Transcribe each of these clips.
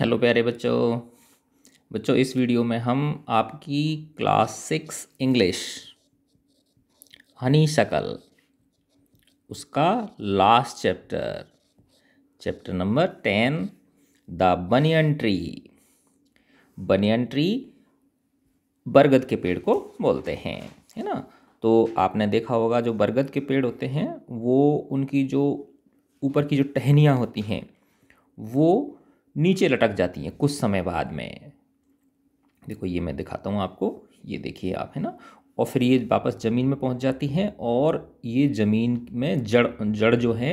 Hello प्यारे बच्चों बच्चों इस वीडियो में हम आपकी class six English Honeysuckle उसका last chapter chapter number ten the banyan tree banyan tree बरगद के पेड़ को बोलते हैं है ना तो आपने देखा होगा जो बरगद के पेड़ होते हैं वो उनकी जो ऊपर की जो टहनियाँ होती हैं वो नीचे लटक जाती हैं कुछ समय बाद में देखो ये मैं दिखाता हूँ आपको ये देखिए आप है ना और फिर ये वापस ज़मीन में पहुँच जाती हैं और ये ज़मीन में जड़ जड़ जो है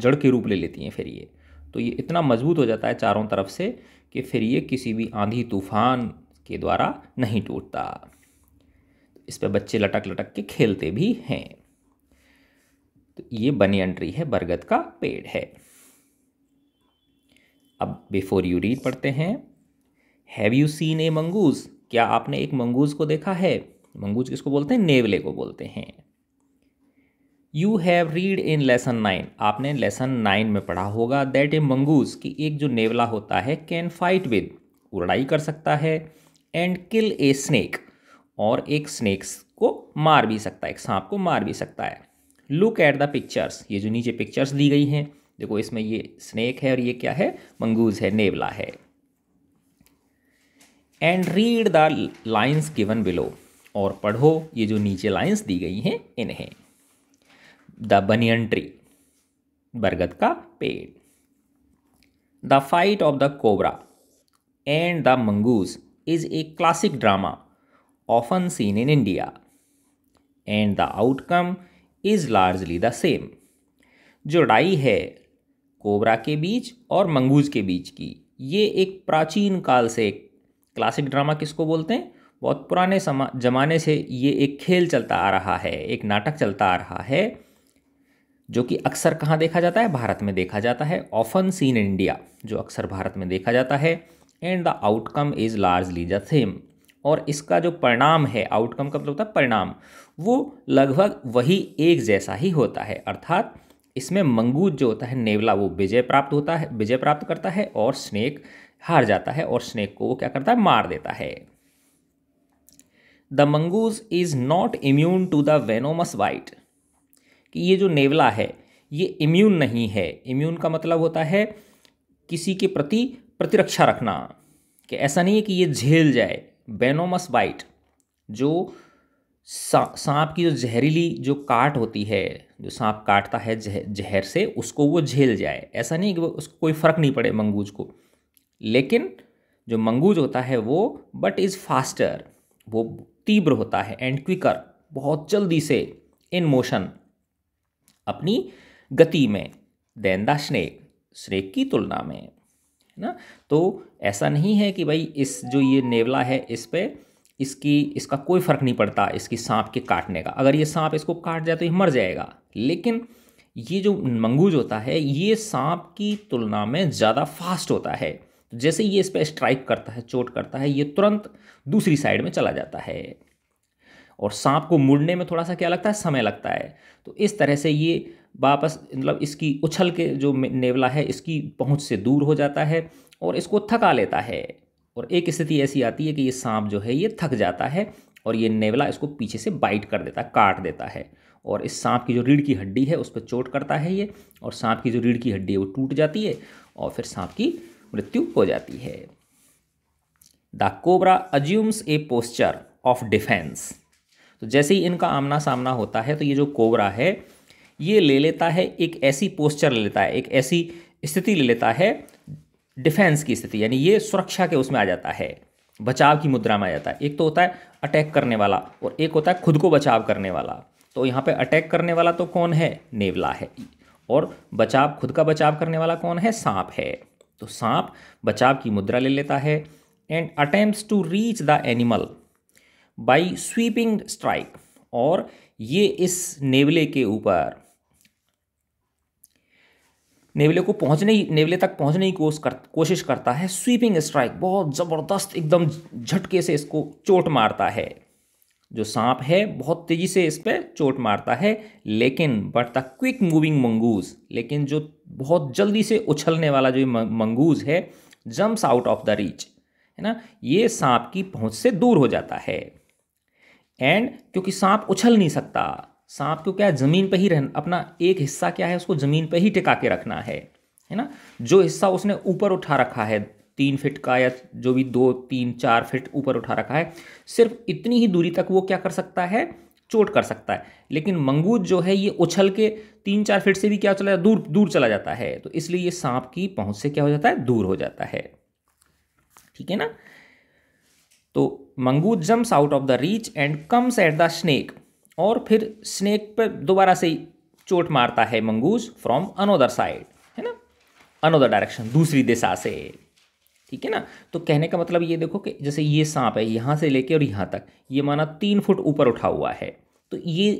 जड़ के रूप ले लेती हैं फिर ये तो ये इतना मजबूत हो जाता है चारों तरफ से कि फिर ये किसी भी आंधी तूफान के द्वारा नहीं टूटता इस पर बच्चे लटक लटक के खेलते भी हैं तो ये बनी एंट्री है बरगद का पेड़ है अब बिफोर यू रीड पढ़ते हैं have you seen a mongoose क्या आपने एक मंगूज को देखा है मंगूज किसको बोलते हैं नेवले को बोलते हैं you have read in lesson nine आपने लेसन नाइन में पढ़ा होगा दैट ए मंगूज कि एक जो नेवला होता है कैन फाइट विद उड़ाई कर सकता है एंड किल ए स्नेक और एक स्नेक्स को मार भी सकता है एक सांप को मार भी सकता है लुक एट द पिक्चर्स ये जो नीचे पिक्चर्स दी गई हैं देखो इसमें ये स्नेक है और ये क्या है मंगूज है नेवला है and read the lines given below और पढ़ो ये जो नीचे लाइन्स दी गई हैं इन्हें द बनियन ट्री बरगद का पेड़ the fight of the cobra and the mongoose is a classic drama often seen in India and the outcome is largely the same जो लड़ाई है कोबरा के बीच और मंगूज के बीच की ये एक प्राचीन काल से एक क्लासिक ड्रामा किसको बोलते हैं बहुत पुराने समा जमाने से ये एक खेल चलता आ रहा है एक नाटक चलता आ रहा है जो कि अक्सर कहाँ देखा जाता है भारत में देखा जाता है ऑफन सीन इंडिया जो अक्सर भारत में देखा जाता है and the outcome is largely the same और इसका जो परिणाम है आउटकम का मतलब होता है परिणाम वो लगभग वही एक जैसा ही होता है अर्थात इसमें मंगूज जो होता है नेवला वो विजय प्राप्त होता है विजय प्राप्त करता है और स्नेक हार जाता है और स्नेक को वो क्या करता है मार देता है the mongoose is not immune to the venomous bite कि ये जो नेवला है ये इम्यून नहीं है इम्यून का मतलब होता है किसी के प्रति प्रतिरक्षा रखना कि ऐसा नहीं है कि ये झेल जाए वेनोमस वाइट जो सांप की जो जहरीली जो काट होती है जो सांप काटता है जह, जहर से उसको वो झेल जाए ऐसा नहीं कि वो उसको कोई फ़र्क नहीं पड़े मंगूज को लेकिन जो मंगूज होता है वो बट इज़ फास्टर वो तीव्र होता है एंड क्विकर बहुत जल्दी से इन मोशन अपनी गति में देन द स्नेक स्नेक की तुलना में है ना तो ऐसा नहीं है कि भाई इस जो ये नेवला है इस पर इसकी इसका कोई फ़र्क नहीं पड़ता इसकी सांप के काटने का अगर ये सांप इसको काट जाए तो ये मर जाएगा लेकिन ये जो मंगूज होता है ये सांप की तुलना में ज़्यादा फास्ट होता है तो जैसे ये इस पर स्ट्राइक करता है चोट करता है ये तुरंत दूसरी साइड में चला जाता है और सांप को मुड़ने में थोड़ा सा क्या लगता है समय लगता है तो इस तरह से ये वापस मतलब इसकी उछल के जो नेवला है इसकी पहुंच से दूर हो जाता है और इसको थका लेता है और एक स्थिति ऐसी आती है कि ये सांप जो है ये थक जाता है और ये नेवला इसको पीछे से बाइट कर देता है काट देता है और इस सांप की जो रीढ़ की हड्डी है उस पर चोट करता है ये और सांप की जो रीढ़ की हड्डी है वो टूट जाती है और फिर सांप की मृत्यु हो जाती है the cobra assumes a posture of defence तो जैसे ही इनका आमना सामना होता है तो ये जो कोबरा है ये ले लेता है एक ऐसी पोस्चर ले लेता है एक ऐसी स्थिति ले लेता है डिफेंस की स्थिति यानी ये सुरक्षा के उसमें आ जाता है बचाव की मुद्रा में आ जाता है एक तो होता है अटैक करने वाला और एक होता है खुद को बचाव करने वाला तो यहाँ पे अटैक करने वाला तो कौन है नेवला है और बचाव खुद का बचाव करने वाला कौन है सांप है तो सांप बचाव की मुद्रा ले लेता है and attempt to reach the animal by sweeping strike और ये इस नेवले के ऊपर नेवले को पहुंचने नेवले तक पहुंचने की कोश कर, कोशिश करता है स्वीपिंग स्ट्राइक बहुत ज़बरदस्त एकदम झटके से इसको चोट मारता है जो सांप है बहुत तेज़ी से इस पर चोट मारता है लेकिन but the quick moving mongoose लेकिन जो बहुत जल्दी से उछलने वाला जो मंगूज है jumps out of the reach है ना ये सांप की पहुंच से दूर हो जाता है एंड क्योंकि सांप उछल नहीं सकता सांप को क्या है ज़मीन पर ही रहना अपना एक हिस्सा क्या है उसको ज़मीन पर ही टिका के रखना है है ना जो हिस्सा उसने ऊपर उठा रखा है तीन फिट का या जो भी दो तीन चार फिट ऊपर उठा रखा है सिर्फ इतनी ही दूरी तक वो क्या कर सकता है चोट कर सकता है लेकिन मंगूज जो है ये उछल के तीन चार फिट से भी क्या चला दूर दूर चला जाता है तो इसलिए ये सांप की पहुंच से क्या हो जाता है दूर हो जाता है ठीक है ना तो mongoose jumps out of the reach and comes at the snake और फिर स्नेक पर दोबारा से चोट मारता है मंगूज फ्रॉम अनोदर साइड है ना अनोदर डायरेक्शन दूसरी दिशा से ठीक है ना तो कहने का मतलब ये देखो कि जैसे ये सांप है यहाँ से लेके और यहाँ तक ये माना तीन फुट ऊपर उठा हुआ है तो ये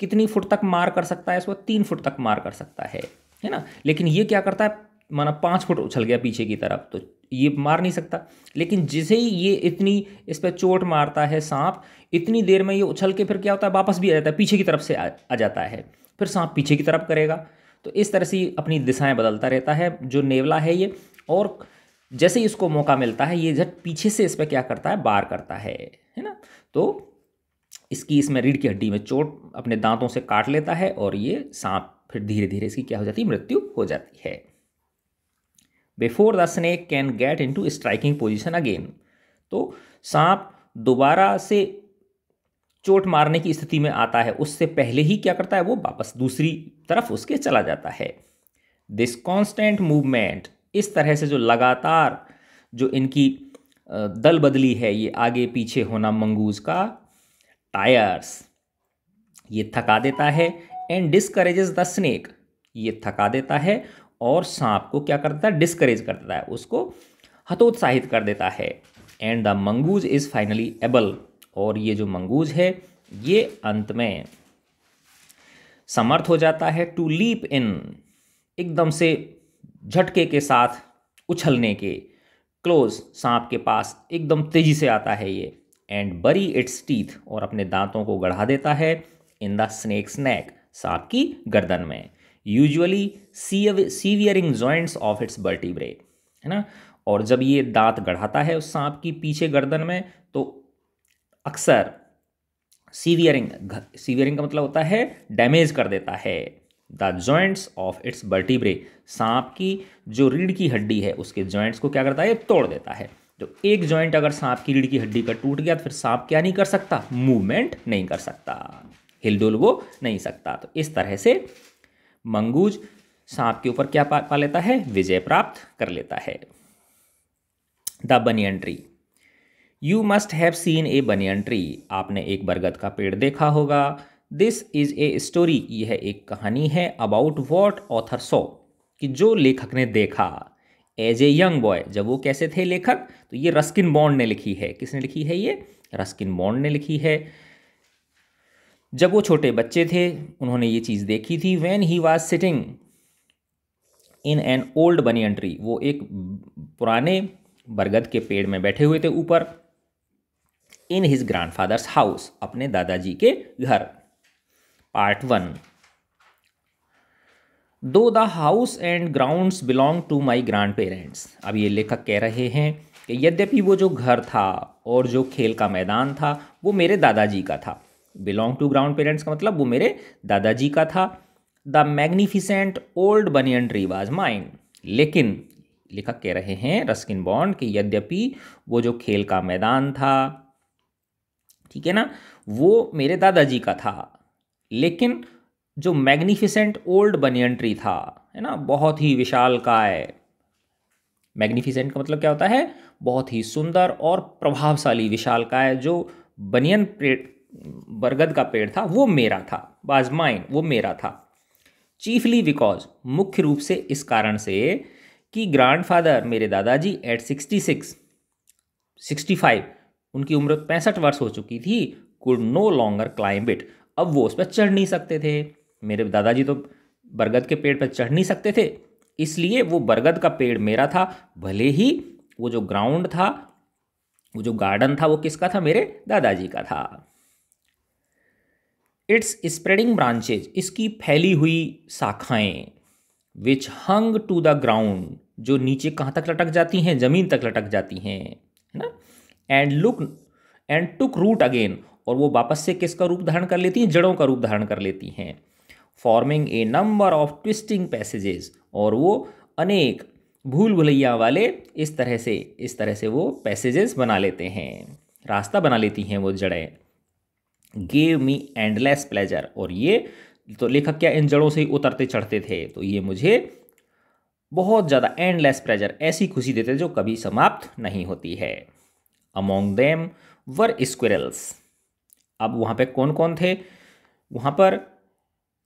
कितनी फुट तक मार कर सकता है इस वक्त तीन फुट तक मार कर सकता है है ना लेकिन ये क्या करता है माना पाँच फुट उछल गया पीछे की तरफ तो ये मार नहीं सकता लेकिन जिसे ही ये इतनी इस पर चोट मारता है सांप इतनी देर में ये उछल के फिर क्या होता है वापस भी आ जाता है पीछे की तरफ से आ, आ जाता है फिर सांप पीछे की तरफ करेगा तो इस तरह से अपनी दिशाएं बदलता रहता है जो नेवला है ये और जैसे ही इसको मौका मिलता है ये झट पीछे से इस पर क्या करता है बार करता है है ना तो इसकी इसमें रीढ़ की हड्डी में चोट अपने दांतों से काट लेता है और ये सांप फिर धीरे धीरे इसकी क्या हो जाती है मृत्यु हो जाती है before the snake can get into striking position again तो सांप दोबारा से चोट मारने की स्थिति में आता है उससे पहले ही क्या करता है वो वापस दूसरी तरफ उसके चला जाता है दिस कॉन्स्टेंट मूवमेंट इस तरह से जो लगातार जो इनकी दल बदली है ये आगे पीछे होना मंगूज का टायर्स ये थका देता है एंड डिस्करेजेस द स्नेक ये थका देता है और सांप को क्या करता है डिस्करेज करता है उसको हतोत्साहित कर देता है and the mongoose is finally able और ये जो मंगूज है ये अंत में समर्थ हो जाता है टू लीप इन एकदम से झटके के साथ उछलने के क्लोज सांप के पास एकदम तेजी से आता है ये एंड बरी इट्स टीथ और अपने दांतों को गढ़ा देता है इन द स्नेक स्नैक सांप की गर्दन में usually severing joints of its vertebrae है ना और जब ये दांत गढ़ाता है उस सांप की पीछे गर्दन में तो अक्सर सीवियरिंग सीवियरिंग का मतलब होता है डैमेज कर देता है the joints of its vertebrae सांप की जो रीढ़ की हड्डी है उसके जॉइंट्स को क्या करता है तोड़ देता है तो एक ज्वाइंट अगर सांप की रीढ़ की हड्डी का टूट गया तो फिर सांप क्या नहीं कर सकता मूवमेंट नहीं कर सकता हिलडुल वो नहीं सकता तो इस तरह से मंगूज सांप के ऊपर क्या पा, लेता है विजय प्राप्त कर लेता है the banyan tree you must have seen a banyan tree आपने एक बरगद का पेड़ देखा होगा दिस इज ए स्टोरी यह एक कहानी है अबाउट वॉट ऑथर सो कि जो लेखक ने देखा एज ए यंग बॉय जब वो कैसे थे लेखक तो ये रस्किन बॉन्ड ने लिखी है किसने लिखी है ये रस्किन बॉन्ड ने लिखी है जब वो छोटे बच्चे थे उन्होंने ये चीज़ देखी थी when he was sitting in an old banyan tree वो एक पुराने बरगद के पेड़ में बैठे हुए थे ऊपर इन हिज ग्रैंडफादर्स हाउस अपने दादाजी के घर पार्ट वन दो the house and grounds belong to my grandparents अब ये लेखक कह रहे हैं कि यद्यपि वो जो घर था और जो खेल का मैदान था वो मेरे दादाजी का था बिलोंग टू ग्राउंड पेरेंट्स का मतलब वो मेरे दादाजी का था the magnificent old banyan tree was mine लेकिन लिखक कह रहे हैं रस्किन बॉन्ड कि यद्यपि वो जो खेल का मैदान था ठीक है ना वो मेरे दादाजी का था लेकिन जो मैग्निफिसेंट ओल्ड बनियन ट्री था है ना बहुत ही विशाल काय मैग्निफिसेंट का मतलब क्या होता है बहुत ही सुंदर और प्रभावशाली विशाल काय जो बनियन बरगद का पेड़ था वो मेरा था वाज माइन वो मेरा था चीफली बिकॉज मुख्य रूप से इस कारण से कि ग्रैंडफादर मेरे दादाजी at sixty six sixty five उनकी उम्र पैंसठ वर्ष हो चुकी थी could no longer climb it अब वो उस पर चढ़ नहीं सकते थे मेरे दादाजी तो बरगद के पेड़ पर चढ़ नहीं सकते थे इसलिए वो बरगद का पेड़ मेरा था भले ही वो जो ग्राउंड था वो जो गार्डन था वो किसका था मेरे दादाजी का था इट्स स्प्रेडिंग ब्रांचेज इसकी फैली हुई शाखाएं which hung to the ground जो नीचे कहाँ तक लटक जाती हैं जमीन तक लटक जाती हैं है ना and look and took root again और वो वापस से किसका रूप धारण कर लेती हैं जड़ों का रूप धारण कर लेती हैं forming a number of twisting passages और वो अनेक भूल भुलैया वाले इस तरह से इस तरह से वो पैसेजेस बना लेते हैं रास्ता बना लेती हैं वो जड़ें गेव मी एंडलेस प्लेजर और ये तो लेखक क्या इन जड़ों से ही उतरते चढ़ते थे तो ये मुझे बहुत ज़्यादा एंडलेस प्लेजर ऐसी खुशी देते जो कभी समाप्त नहीं होती है अमोंग देम वर स्क्वेरल्स अब वहाँ पे कौन कौन थे वहाँ पर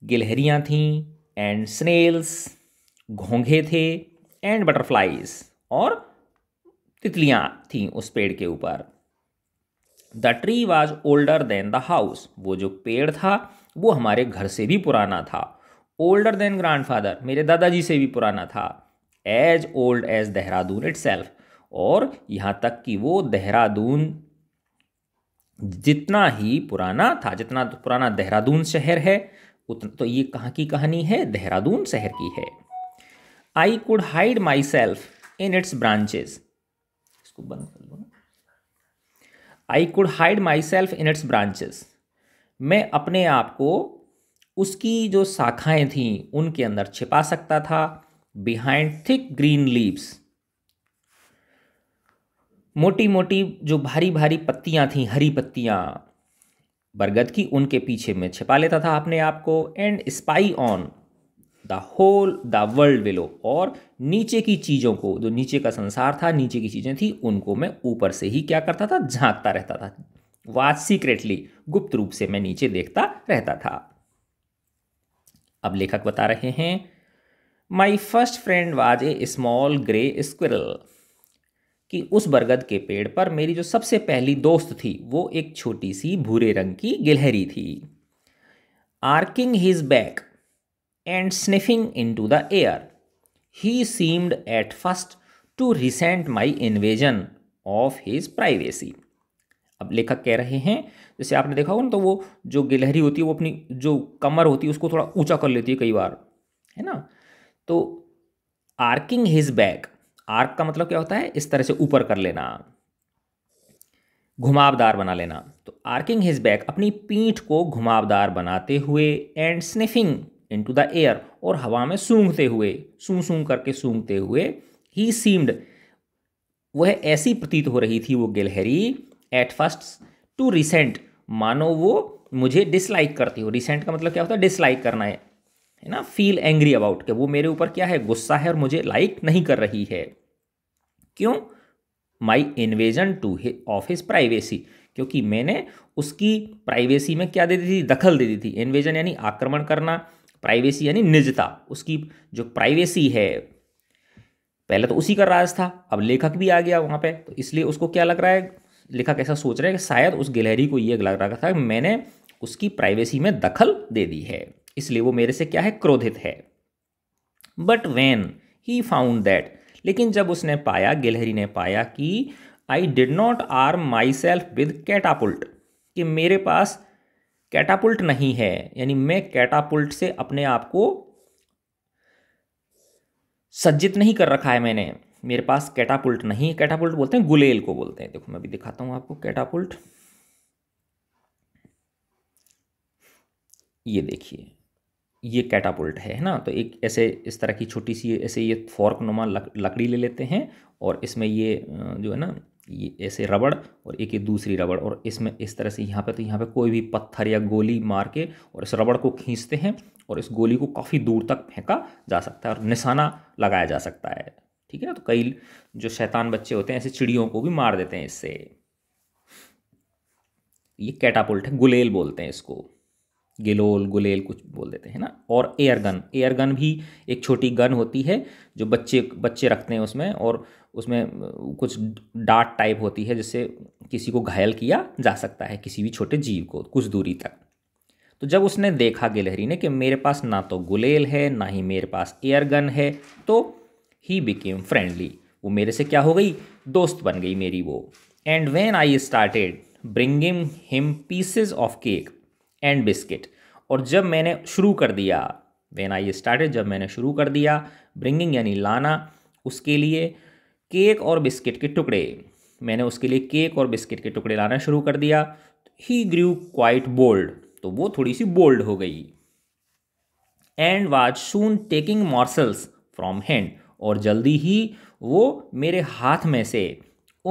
गिलहरियाँ थीं एंड स्नेल्स घोंघे थे एंड बटरफ्लाइज और तितलियाँ थीं उस पेड़ के ऊपर the tree was older than the house वो जो पेड़ था वो हमारे घर से भी पुराना था ओल्डर देन ग्रांड फादर मेरे दादाजी से भी पुराना था as old as Dehradun itself और यहाँ तक कि वो देहरादून जितना ही पुराना था जितना पुराना देहरादून शहर है उतना तो ये कहाँ की कहानी है देहरादून शहर की है I could hide myself in its branches इसको बंद I could hide myself in its branches मैं अपने आप को उसकी जो शाखाएं थीं उनके अंदर छिपा सकता था बिहाइंड थिक ग्रीन लीव्स मोटी मोटी जो भारी भारी पत्तियां थीं हरी पत्तियां बरगद की उनके पीछे में छिपा लेता था अपने आप को and spy on the whole the world below और नीचे की चीज़ों को जो नीचे का संसार था नीचे की चीज़ें थी उनको मैं ऊपर से ही क्या करता था झांकता रहता था वाच सीक्रेटली गुप्त रूप से मैं नीचे देखता रहता था अब लेखक बता रहे हैं my first friend was a small grey squirrel कि उस बरगद के पेड़ पर मेरी जो सबसे पहली दोस्त थी वो एक छोटी सी भूरे रंग की गिलहरी थी arching his back and sniffing into the air. He seemed at first to resent my invasion of his privacy. अब लेखक कह रहे हैं जैसे आपने देखा होगा ना तो वो जो गिलहरी होती है वो अपनी जो कमर होती है उसको थोड़ा ऊंचा कर लेती है कई बार है ना तो आर्किंग हिज बैक आर्क का मतलब क्या होता है इस तरह से ऊपर कर लेना घुमावदार बना लेना तो आर्किंग हिज बैक अपनी पीठ को घुमावदार बनाते हुए and sniffing into the air और हवा में सूंघते हुए सूं सूं करके सूंघते हुए ही सीम्ड वह ऐसी प्रतीत हो रही थी वो गिलहरी एट फर्स्ट टू रिसेंट मानो वो मुझे डिसलाइक करती हो रिसेंट का मतलब क्या होता है डिसलाइक करना है है ना फील एंग्री अबाउट कि वो मेरे ऊपर क्या है गुस्सा है और मुझे लाइक नहीं कर रही है क्यों my invasion to of his privacy क्योंकि मैंने उसकी प्राइवेसी में क्या दे दी थी दखल दे दी थी इन्वेजन यानी आक्रमण करना प्राइवेसी यानी निजता उसकी जो प्राइवेसी है पहले तो उसी का राज था अब लेखक भी आ गया वहाँ पे तो इसलिए उसको क्या लग रहा है लेखक ऐसा सोच रहा है कि शायद उस गिलहरी को ये लग रहा था कि मैंने उसकी प्राइवेसी में दखल दे दी है इसलिए वो मेरे से क्या है क्रोधित है but when he found that लेकिन जब उसने पाया गिलहरी ने पाया कि I did not arm myself with catapult कि मेरे पास कैटापुल्ट नहीं है यानी मैं कैटापुल्ट से अपने आप को सज्जित नहीं कर रखा है मैंने मेरे पास कैटापुल्ट नहीं है कैटापुल्ट बोलते हैं गुलेल को बोलते हैं देखो मैं भी दिखाता हूं आपको कैटापुल्ट ये देखिए ये कैटापुल्ट है ना तो एक ऐसे इस तरह की छोटी सी ऐसे ये फॉर्क नुमा लक, लकड़ी ले लेते हैं और इसमें ये जो है ना ये ऐसे रबड़ और एक ये दूसरी रबड़ और इसमें इस तरह से यहाँ पे तो यहाँ पे कोई भी पत्थर या गोली मार के और इस रबड़ को खींचते हैं और इस गोली को काफ़ी दूर तक फेंका जा सकता है और निशाना लगाया जा सकता है ठीक है ना तो कई जो शैतान बच्चे होते हैं ऐसे चिड़ियों को भी मार देते हैं इससे ये कैटापुल्ट है गुलेल बोलते हैं इसको गिलोल गुलेल कुछ बोल देते हैं ना और एयर गन एयर गन भी एक छोटी गन होती है जो बच्चे बच्चे रखते हैं उसमें और उसमें कुछ डाट टाइप होती है जिससे किसी को घायल किया जा सकता है किसी भी छोटे जीव को कुछ दूरी तक तो जब उसने देखा गिलहरी ने कि मेरे पास ना तो गुलेल है ना ही मेरे पास एयर गन है तो ही बिकेम फ्रेंडली वो मेरे से क्या हो गई दोस्त बन गई मेरी वो and when I started bringing him pieces of cake and biscuit और जब मैंने शुरू कर दिया वेन आई स्टार्टेड जब मैंने शुरू कर दिया ब्रिंगिंग यानी लाना उसके लिए केक और बिस्किट के टुकड़े मैंने उसके लिए केक और बिस्किट के टुकड़े लाना शुरू कर दिया ही ग्रू क्वाइट बोल्ड तो वो थोड़ी सी बोल्ड हो गई and was soon taking morsels from hand और जल्दी ही वो मेरे हाथ में से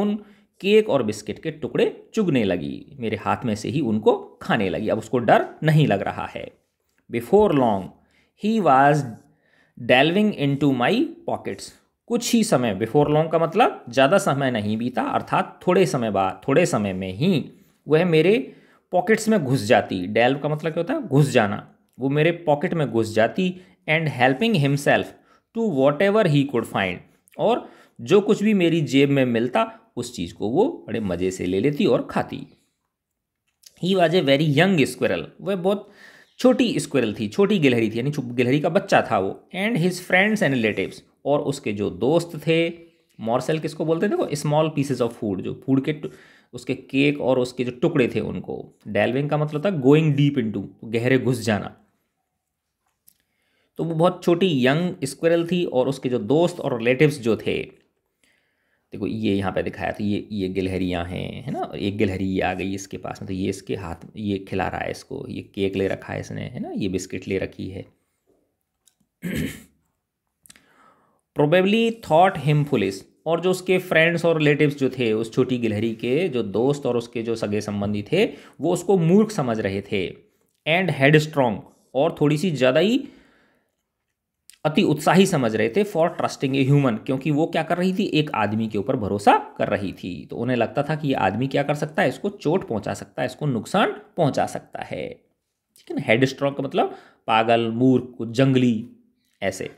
उन केक और बिस्किट के टुकड़े चुगने लगी मेरे हाथ में से ही उनको खाने लगी अब उसको डर नहीं लग रहा है before long he was delving into my pockets कुछ ही समय बिफोर लॉन्ग का मतलब ज़्यादा समय नहीं बीता अर्थात थोड़े समय बाद थोड़े समय में ही वह मेरे पॉकेट्स में घुस जाती डेल्व का मतलब क्या होता है घुस जाना वो मेरे पॉकेट में घुस जाती and helping himself to whatever he could find और जो कुछ भी मेरी जेब में मिलता उस चीज़ को वो बड़े मज़े से ले लेती और खाती he was a very young squirrel वह बहुत छोटी स्क्वेरल थी छोटी गिलहरी थी यानी गिलहरी का बच्चा था वो and his friends and relatives और उसके जो दोस्त थे मॉर्सल किसको बोलते थे वो स्मॉल पीसेज ऑफ फूड जो फूड के उसके केक और उसके जो टुकड़े थे उनको डेलविंग का मतलब था गोइंग डीप इनटू गहरे घुस जाना तो वो बहुत छोटी यंग स्क्वेरल थी और उसके जो दोस्त और रिलेटिव्स जो थे देखो ये यहाँ पे दिखाया था ये ये गिलहरियाँ हैं है ना एक गिलहरी ये आ गई इसके पास में तो ये इसके हाथ ये खिला रहा है इसको ये केक ले रखा है इसने है ना ये बिस्किट ले रखी है प्रोबेबली थॉट हिम पुलिस और जो उसके फ्रेंड्स और रिलेटिव्स जो थे उस छोटी गिलहरी के जो दोस्त और उसके जो सगे संबंधी थे वो उसको मूर्ख समझ रहे थे एंड हेड स्ट्रॉन्ग और थोड़ी सी ज़्यादा ही अति उत्साही समझ रहे थे फॉर ट्रस्टिंग ए ह्यूमन क्योंकि वो क्या कर रही थी एक आदमी के ऊपर भरोसा कर रही थी तो उन्हें लगता था कि ये आदमी क्या कर सकता है इसको चोट पहुंचा सकता है इसको नुकसान पहुंचा सकता है ठीक है ना हेड स्ट्रॉन्ग का मतलब पागल मूर्ख जंगली ऐसे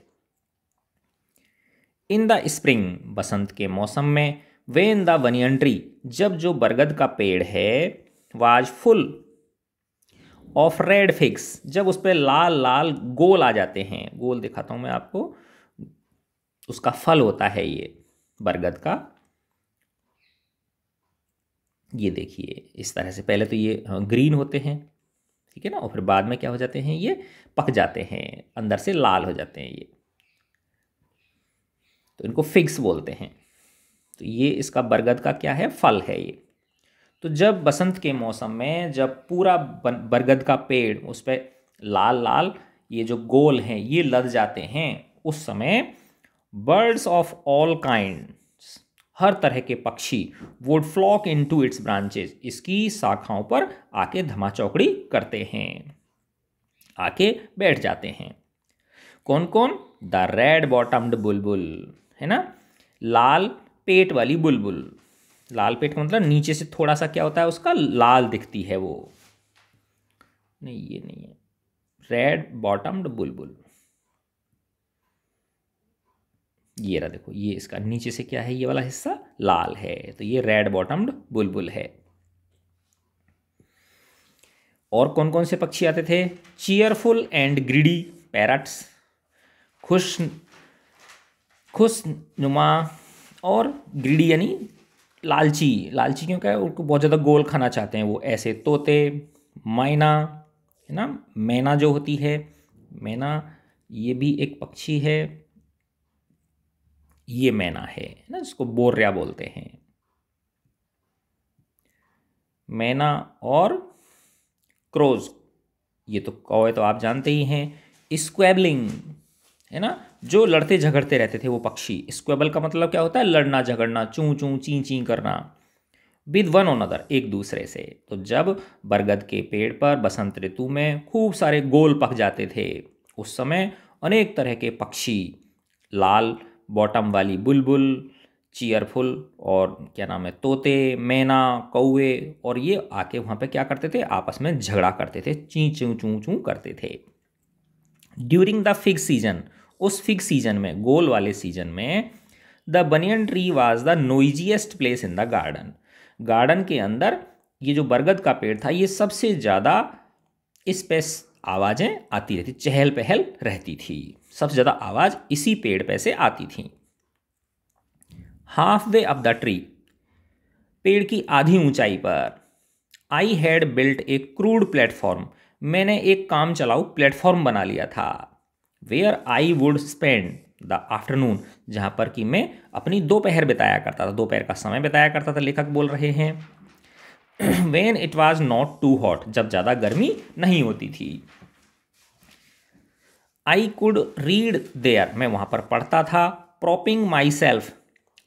इन द स्प्रिंग बसंत के मौसम में वे इन द बनियन ट्री जब जो बरगद का पेड़ है was full of red figs जब उस पर लाल लाल गोल आ जाते हैं गोल दिखाता हूँ मैं आपको उसका फल होता है ये बरगद का ये देखिए इस तरह से पहले तो ये ग्रीन हाँ, होते हैं ठीक है ना और फिर बाद में क्या हो जाते हैं ये पक जाते हैं अंदर से लाल हो जाते हैं ये तो इनको फिग्स बोलते हैं तो ये इसका बरगद का क्या है फल है ये तो जब बसंत के मौसम में जब पूरा बरगद का पेड़ उस पर पे लाल लाल ये जो गोल हैं ये लद जाते हैं उस समय बर्ड्स ऑफ ऑल काइंड हर तरह के पक्षी would flock into its branches इसकी शाखाओं पर आके धमाचौकड़ी करते हैं आके बैठ जाते हैं कौन कौन द रेड बॉटम्ड बुलबुल है ना लाल पेट वाली बुलबुल लाल पेट का मतलब नीचे से थोड़ा सा क्या होता है उसका लाल दिखती है वो नहीं ये नहीं है रेड बॉटम्ड बुलबुल ये रहा देखो ये इसका नीचे से क्या है ये वाला हिस्सा लाल है तो ये रेड बॉटम्ड बुलबुल है और कौन कौन से पक्षी आते थे चीयरफुल एंड ग्रीडी पैरट्स खुश खुश नुमा और ग्रीडी यानी लालची लालची क्यों क्या है उनको बहुत ज़्यादा गोल खाना चाहते हैं वो ऐसे तोते मैना है ना मैना जो होती है मैना ये भी एक पक्षी है ये मैना है ना जिसको बोर्या बोलते हैं मैना और क्रोज ये तो कौए तो आप जानते ही हैं स्क्वेबलिंग है ना जो लड़ते झगड़ते रहते थे वो पक्षी स्क्वेबल का मतलब क्या होता है लड़ना झगड़ना चूं चूं ची ची करना विद वन ऑन अदर एक दूसरे से तो जब बरगद के पेड़ पर बसंत ऋतु में खूब सारे गोल पक जाते थे उस समय अनेक तरह के पक्षी लाल बॉटम वाली बुलबुल चीयरफुल और क्या नाम है तोते मैना कौए और ये आके वहाँ पे क्या करते थे आपस में झगड़ा करते थे ची चू चू चू करते थे ड्यूरिंग द फिग सीजन उस फिग सीजन में गोल वाले सीजन में the banyan tree was the noisiest place in the garden garden के अंदर ये जो बरगद का पेड़ था ये सबसे ज़्यादा इस पे आवाज़ें आती रहती चहल पहल रहती थी सबसे ज़्यादा आवाज़ इसी पेड़ पे से आती थी halfway up the tree पेड़ की आधी ऊंचाई पर I had built a crude platform मैंने एक काम चलाऊ प्लेटफॉर्म बना लिया था where I would spend the afternoon जहाँ पर कि मैं अपनी दोपहर बिताया करता था दोपहर का समय बिताया करता था लेखक बोल रहे हैं when it was not too hot जब ज़्यादा गर्मी नहीं होती थी आई कुड रीड देयर मैं वहाँ पर पढ़ता था प्रॉपिंग माई सेल्फ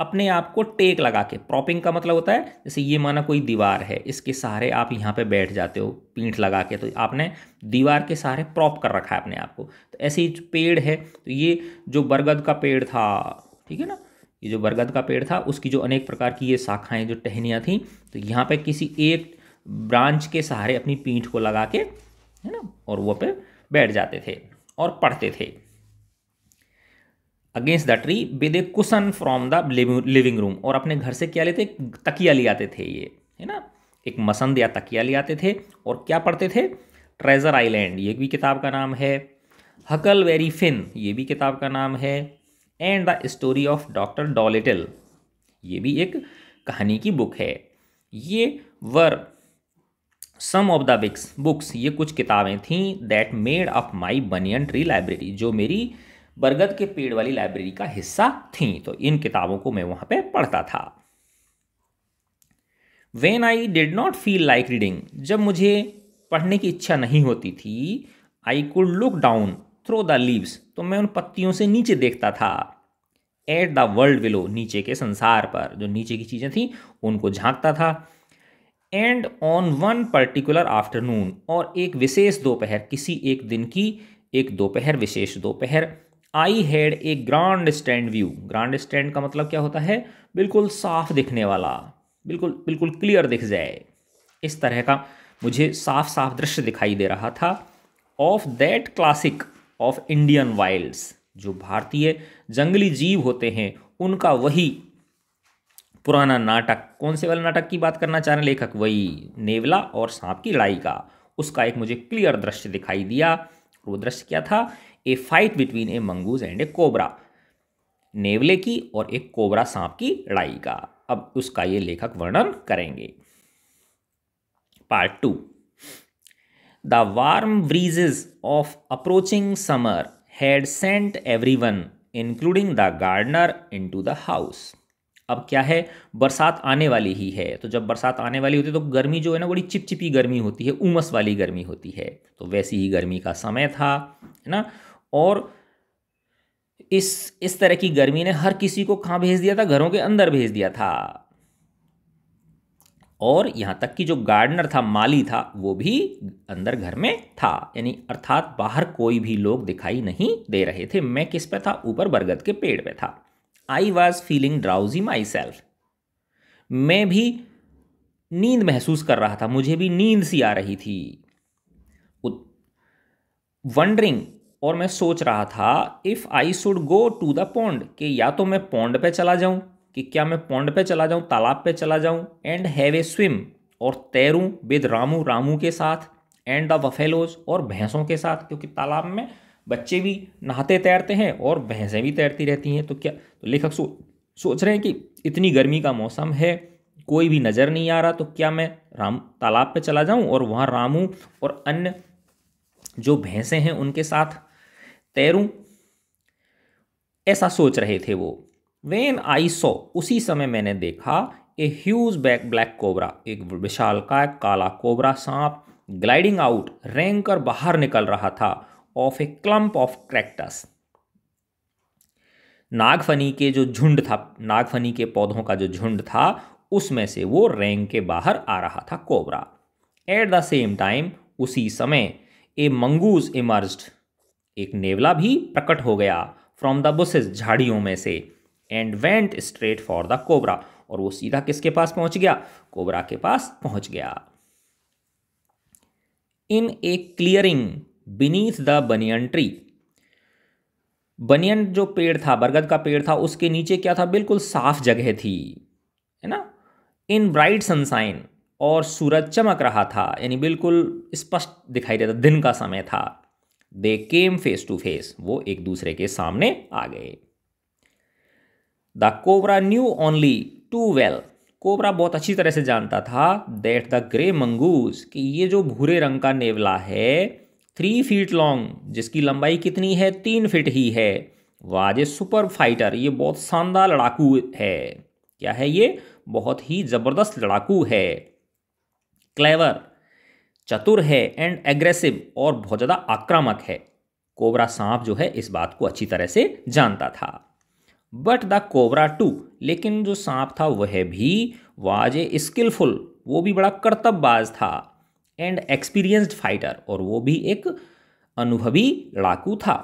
अपने आप को टेक लगा के प्रॉपिंग का मतलब होता है जैसे ये माना कोई दीवार है इसके सहारे आप यहाँ पे बैठ जाते हो पीठ लगा के तो आपने दीवार के सहारे प्रॉप कर रखा है अपने आप को तो ऐसे ही पेड़ है तो ये जो बरगद का पेड़ था ठीक है ना ये जो बरगद का पेड़ था उसकी जो अनेक प्रकार की ये शाखाएँ जो टहनियाँ थीं तो यहाँ पर किसी एक ब्रांच के सहारे अपनी पीठ को लगा के है ना और वह पे बैठ जाते थे और पढ़ते थे against the tree with a cushion from the living room और अपने घर से क्या लेते तकिया ले आते थे ये है ना एक मसंद या तकिया ले आते थे और क्या पढ़ते थे ट्रेजर आइलैंड ये भी किताब का नाम है हकल वेरी फिन ये भी किताब का नाम है and the story of Doctor Dolittle ये भी एक कहानी की बुक है ये were some of the books books ये कुछ किताबें थीं that made up my banyan tree library जो मेरी बरगद के पेड़ वाली लाइब्रेरी का हिस्सा थी तो इन किताबों को मैं वहां पे पढ़ता था when I did not feel like reading जब मुझे पढ़ने की इच्छा नहीं होती थी I could look down through the leaves तो मैं उन पत्तियों से नीचे देखता था एट द वर्ल्ड बिलो नीचे के संसार पर जो नीचे की चीज़ें थी उनको झांकता था and on one particular afternoon और एक विशेष दोपहर किसी एक दिन की एक दोपहर विशेष दोपहर I had a grandstand view grandstand का मतलब क्या होता है बिल्कुल साफ दिखने वाला बिल्कुल बिल्कुल क्लियर दिख जाए इस तरह का मुझे साफ साफ दृश्य दिखाई दे रहा था of that classic of Indian wilds जो भारतीय जंगली जीव होते हैं उनका वही पुराना नाटक कौन से वाला नाटक की बात करना चाह रहे लेखक वही नेवला और सांप की लड़ाई का उसका एक मुझे क्लियर दृश्य दिखाई दिया वो दृश्य क्या था a fight between a mongoose and a cobra नेवले की और एक कोबरा सांप की लड़ाई का अब उसका ये लेखक वर्णन करेंगे part two the warm breezes of approaching summer had sent everyone including the gardener into the house अब क्या है बरसात आने वाली ही है तो जब बरसात आने वाली होती है तो गर्मी जो है ना बड़ी चिपचिपी गर्मी होती है उमस वाली गर्मी होती है तो वैसी ही गर्मी का समय था है ना और इस इस तरह की गर्मी ने हर किसी को कहाँ भेज दिया था घरों के अंदर भेज दिया था और यहाँ तक कि जो गार्डनर था माली था वो भी अंदर घर में था यानी अर्थात बाहर कोई भी लोग दिखाई नहीं दे रहे थे मैं किस पे था ऊपर बरगद के पेड़ पे था I was feeling drowsy myself मैं भी नींद महसूस कर रहा था मुझे भी नींद सी आ रही थी वंडरिंग और मैं सोच रहा था if I should go to the pond कि या तो मैं पौंड पे चला जाऊँ कि क्या मैं पौंड पे चला जाऊँ तालाब पे चला जाऊँ एंड हैव ए स्विम और तैरूँ विद रामू रामू के साथ एंड द वफेलोज और भैंसों के साथ क्योंकि तालाब में बच्चे भी नहाते तैरते हैं और भैंसें भी तैरती रहती हैं तो क्या तो लेखक सो, सोच रहे हैं कि इतनी गर्मी का मौसम है कोई भी नज़र नहीं आ रहा तो क्या मैं राम तालाब पे चला जाऊं और वहाँ रामू और अन्य जो भैंसें हैं उनके साथ तैरूं ऐसा सोच रहे थे वो वेन आई सो उसी समय मैंने देखा a huge back black cobra एक विशाल का काला कोबरा सांप ग्लाइडिंग आउट रेंग कर बाहर निकल रहा था of a clump of cactus नागफनी के जो झुंड था नागफनी के पौधों का जो झुंड था उसमें से वो रेंग के बाहर आ रहा था cobra at the same time उसी समय ए मंगूज इमर्ज्ड एक नेवला भी प्रकट हो गया फ्रॉम द बुसेस झाड़ियों में से and went straight for the cobra और वो सीधा किसके पास पहुंच गया कोबरा के पास पहुंच गया in a clearing beneath the banyan tree banyan जो पेड़ था बरगद का पेड़ था उसके नीचे क्या था बिल्कुल साफ जगह थी है ना इन ब्राइट सनसाइन और सूरज चमक रहा था यानी बिल्कुल स्पष्ट दिखाई देता दिन का समय था they came face to face वो एक दूसरे के सामने आ गए the cobra knew only too well cobra बहुत अच्छी तरह से जानता था दैट द ग्रे मंगूस कि ये जो भूरे रंग का नेवला है थ्री फीट लॉन्ग जिसकी लंबाई कितनी है तीन फीट ही है वाज ए सुपर फाइटर ये बहुत शानदार लड़ाकू है क्या है ये बहुत ही ज़बरदस्त लड़ाकू है क्लेवर चतुर है एंड एग्रेसिव और बहुत ज़्यादा आक्रामक है कोबरा सांप जो है इस बात को अच्छी तरह से जानता था बट द कोबरा टू लेकिन जो सांप था वह भी वाज ए स्किलफुल वो भी बड़ा कर्तबबाज था एंड एक्सपीरियंस्ड फाइटर और वो भी एक अनुभवी लड़ाकू था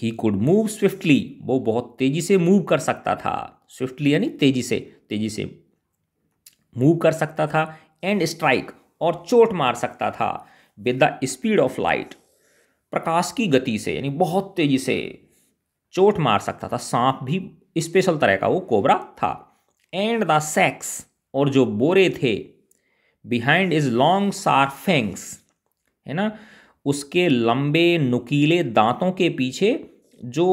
ही कुड मूव स्विफ्टली वो बहुत तेज़ी से मूव कर सकता था स्विफ्टली यानी तेज़ी से तेज़ी से मूव कर सकता था एंड स्ट्राइक और चोट मार सकता था with the speed of light प्रकाश की गति से यानी बहुत तेजी से चोट मार सकता था सांप भी स्पेशल तरह का वो कोबरा था एंड द सेक्स और जो बोरे थे बिहाइंड इज लॉन्ग सार फेंग्स है ना उसके लंबे नुकीले दांतों के पीछे जो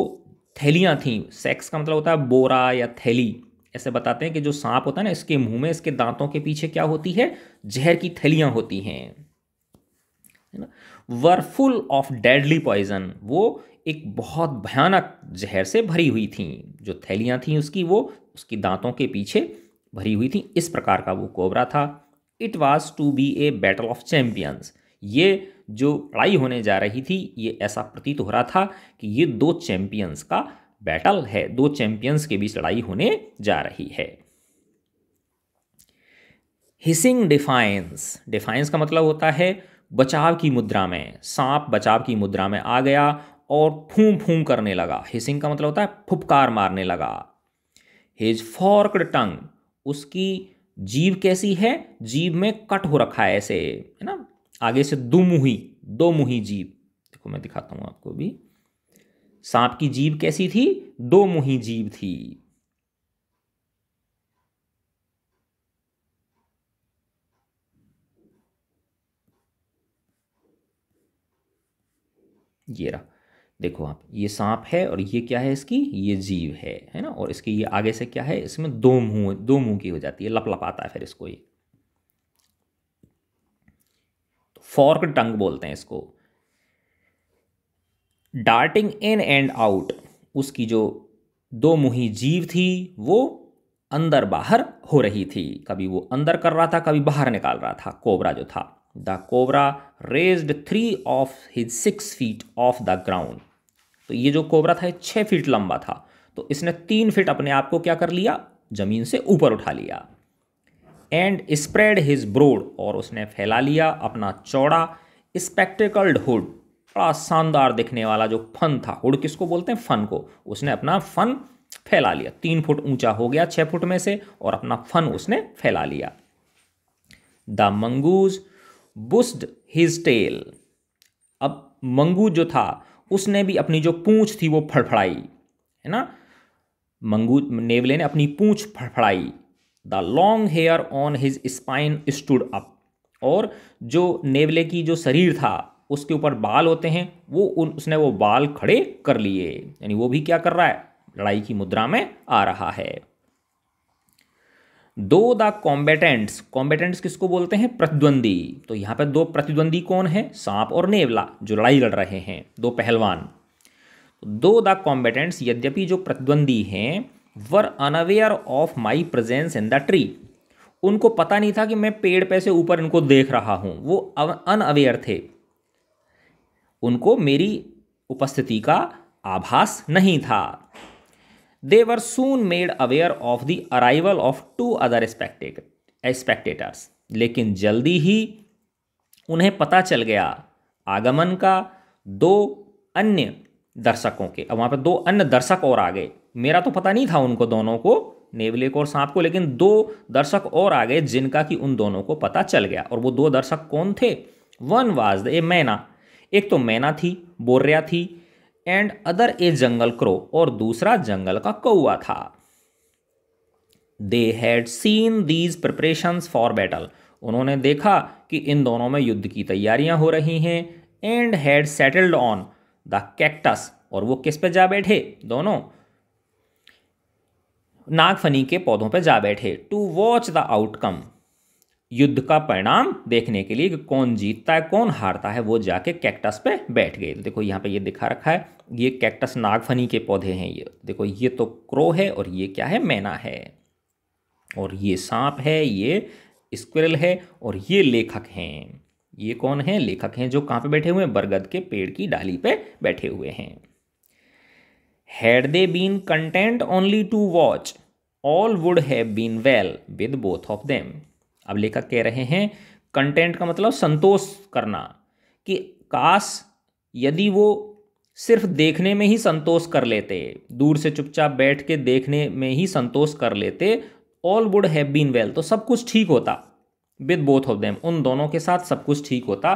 थैलियाँ थीं सेक्स का मतलब होता है बोरा या थैली ऐसे बताते हैं कि जो सांप होता है ना इसके मुंह में इसके दांतों के पीछे क्या होती है जहर की थैलियां होती हैं है ना were full of deadly poison वो एक बहुत भयानक जहर से भरी हुई थी जो थैलियां थी उसकी वो उसकी दांतों के पीछे भरी हुई थी इस प्रकार का वो कोबरा था it was to be a battle of champions ये जो लड़ाई होने जा रही थी ये ऐसा प्रतीत हो रहा था कि ये दो चैम्पियंस का बैटल है दो चैंपियंस के बीच लड़ाई होने जा रही है हिसिंग डिफाइंस डिफाइंस का मतलब होता है बचाव की मुद्रा में सांप बचाव की मुद्रा में आ गया और फूं फूं करने लगा हिसिंग का मतलब होता है फुपकार मारने लगा हिज फॉर्कड टंग उसकी जीव कैसी है जीव में कट हो रखा है ऐसे है ना आगे से दो मुही दो मुही जीव देखो मैं दिखाता हूं आपको भी सांप की जीव कैसी थी दो मुही जीव थी ये रहा देखो आप ये सांप है और ये क्या है इसकी ये जीव है है ना और इसके ये आगे से क्या है इसमें दो मुंह दो मुंह की हो जाती है लप लप आता है फिर इसको ये तो फॉर्क टंग बोलते हैं इसको डार्टिंग इन एंड आउट उसकी जो दो मुही जीव थी वो अंदर बाहर हो रही थी कभी वो अंदर कर रहा था कभी बाहर निकाल रहा था कोबरा जो था the cobra raised three of his six feet off the ground तो ये जो कोबरा था ये छः फीट लंबा था तो इसने तीन फीट अपने आप को क्या कर लिया जमीन से ऊपर उठा लिया एंड स्प्रेड हिज ब्रोड और उसने फैला लिया अपना चौड़ा स्पेक्टिकल्ड हुड बड़ा शानदार दिखने वाला जो फन था हुड़ किसको बोलते हैं फन को उसने अपना फन फैला लिया तीन फुट ऊंचा हो गया छह फुट में से और अपना फन उसने फैला लिया the mongoose bushed his tail अब मंगूज जो था उसने भी अपनी जो पूंछ थी वो फड़फड़ाई है ना मंगू नेवले ने अपनी पूंछ फड़फड़ाई the long hair on his spine stood up और जो नेवले की जो शरीर था उसके ऊपर बाल होते हैं वो उन उसने वो बाल खड़े कर लिए यानी वो भी क्या कर रहा है लड़ाई की मुद्रा में आ रहा है दो द कॉम्बेटेंट्स कॉम्बेटेंट्स किसको बोलते हैं प्रतिद्वंदी तो यहां पर दो प्रतिद्वंदी कौन है सांप और नेवला जो लड़ाई लड़ रहे हैं दो पहलवान दो द कॉम्बेटेंट्स यद्यपि जो प्रतिद्वंदी हैं were unaware of my presence in the tree उनको पता नहीं था कि मैं पेड़ पे से ऊपर इनको देख रहा हूं वो अनअवेयर थे उनको मेरी उपस्थिति का आभास नहीं था they were soon made aware of the arrival of two other spectators लेकिन जल्दी ही उन्हें पता चल गया आगमन का दो अन्य दर्शकों के अब वहाँ पर दो अन्य दर्शक और आ गए मेरा तो पता नहीं था उनको दोनों को नेवले को और सांप को लेकिन दो दर्शक और आ गए जिनका कि उन दोनों को पता चल गया और वो दो दर्शक कौन थे वन वाज द ए मैना एक तो मैना थी बोर्रिया थी and other a jungle crow और दूसरा जंगल का कौआ था they had seen these preparation for battle उन्होंने देखा कि इन दोनों में युद्ध की तैयारियां हो रही हैं and had settled on the cactus और वो किस पे जा बैठे दोनों नागफनी के पौधों पे जा बैठे टू वॉच द आउटकम युद्ध का परिणाम देखने के लिए कि कौन जीतता है कौन हारता है वो जाके कैक्टस पे बैठ गए तो देखो यहाँ पे ये दिखा रखा है ये कैक्टस नागफनी के पौधे हैं ये देखो ये तो क्रो है और ये क्या है मैना है और ये सांप है ये स्क्विरल है और ये लेखक हैं ये कौन है लेखक हैं जो कहाँ पे बैठे हुए हैं बरगद के पेड़ की डाली पे बैठे हुए हैं had they been content only to watch all would have been well with both of them अब लेखक कह रहे हैं कंटेंट का मतलब संतोष करना कि काश यदि वो सिर्फ देखने में ही संतोष कर लेते दूर से चुपचाप बैठ के देखने में ही संतोष कर लेते all would have been well तो सब कुछ ठीक होता विद बोथ ऑफ देम उन दोनों के साथ सब कुछ ठीक होता